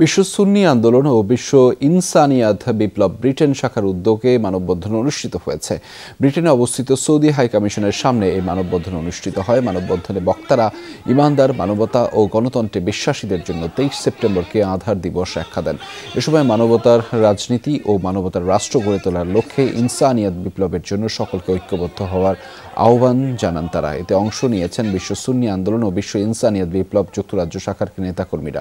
বিশ্ব সুন্নি আন্দোলন ও বিশ্ব ইনসানিয়াত বিপ্লব ব্রিটেন শাখার উদ্যোগে মানববন্ধন অনুষ্ঠিত হয়েছে ব্রিটেনে অবস্থিত সৌদি হাই কমিশনের সামনে এই মানববন্ধন অনুষ্ঠিত হয় মানববন্ধনে বক্তারা ইমানদার মানবতা ও গণতন্ত্রে বিশ্বাসীদের জন্য তেইশ সেপ্টেম্বরকে আধার দিবস ব্যাখ্যা দেন এ সময় মানবতার রাজনীতি ও মানবতার রাষ্ট্র গড়ে তোলার লক্ষ্যে ইনসানিয়াত বিপ্লবের জন্য সকলকে ঐক্যবদ্ধ হওয়ার আহ্বান জানান তারা এতে অংশ নিয়েছেন বিশ্ব সুন্নি আন্দোলন ও বিশ্ব ইনসানিয়াত বিপ্লব যুক্তরাজ্য শাখার নেতাকর্মীরা